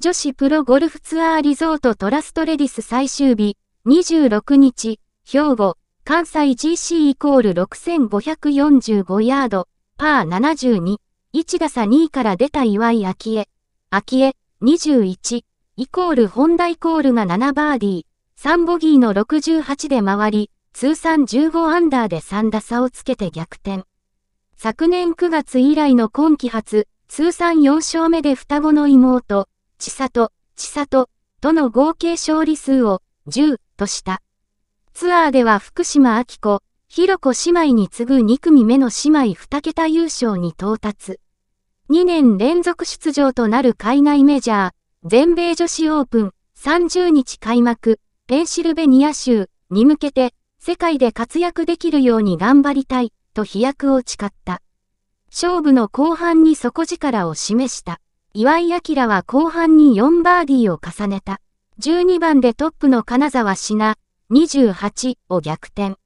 女子プロゴルフツアーリゾートトラストレディス最終日、26日、兵庫、関西 GC イコール6545ヤード、パー72、1打差2位から出た岩井明恵。明恵、21、イコール本田イコールが7バーディー、3ボギーの68で回り、通算15アンダーで3打差をつけて逆転。昨年9月以来の今季初、通算4勝目で双子の妹、千里、千里、との合計勝利数を10とした。ツアーでは福島明子、広子姉妹に次ぐ2組目の姉妹2桁優勝に到達。2年連続出場となる海外メジャー、全米女子オープン30日開幕、ペンシルベニア州に向けて世界で活躍できるように頑張りたいと飛躍を誓った。勝負の後半に底力を示した。岩井明は後半に4バーディーを重ねた。12番でトップの金沢志奈、28を逆転。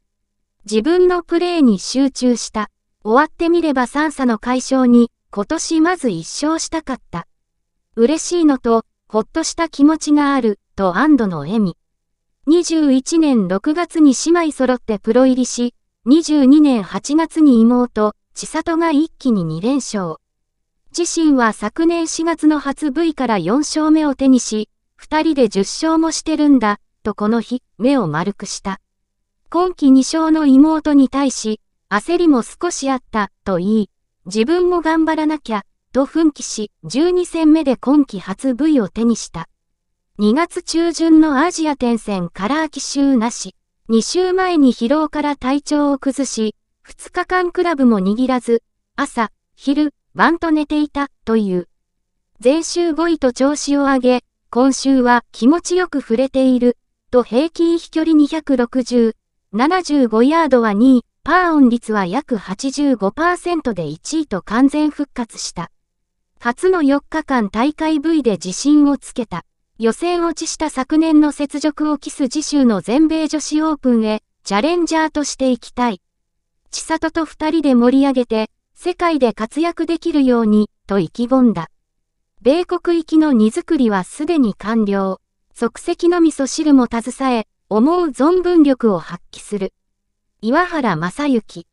自分のプレーに集中した。終わってみれば3差の解消に、今年まず1勝したかった。嬉しいのと、ほっとした気持ちがある、と安堵の笑み。21年6月に姉妹揃ってプロ入りし、22年8月に妹、千里が一気に2連勝。自身は昨年4月の初 V から4勝目を手にし、二人で10勝もしてるんだ、とこの日、目を丸くした。今季2勝の妹に対し、焦りも少しあった、と言い、自分も頑張らなきゃ、と奮起し、12戦目で今季初 V を手にした。2月中旬のアジア転戦ラー秋週なし、2週前に疲労から体調を崩し、2日間クラブも握らず、朝、昼、晩と寝ていた、という。前週5位と調子を上げ、今週は気持ちよく触れている、と平均飛距離260、75ヤードは2位、パーオン率は約85%で1位と完全復活した。初の4日間大会 V で自信をつけた。予選落ちした昨年の雪辱を期す次週の全米女子オープンへ、チャレンジャーとしていきたい。千里と二人で盛り上げて、世界で活躍できるように、と意気込んだ。米国行きの荷造りはすでに完了。即席の味噌汁も携え、思う存分力を発揮する。岩原正幸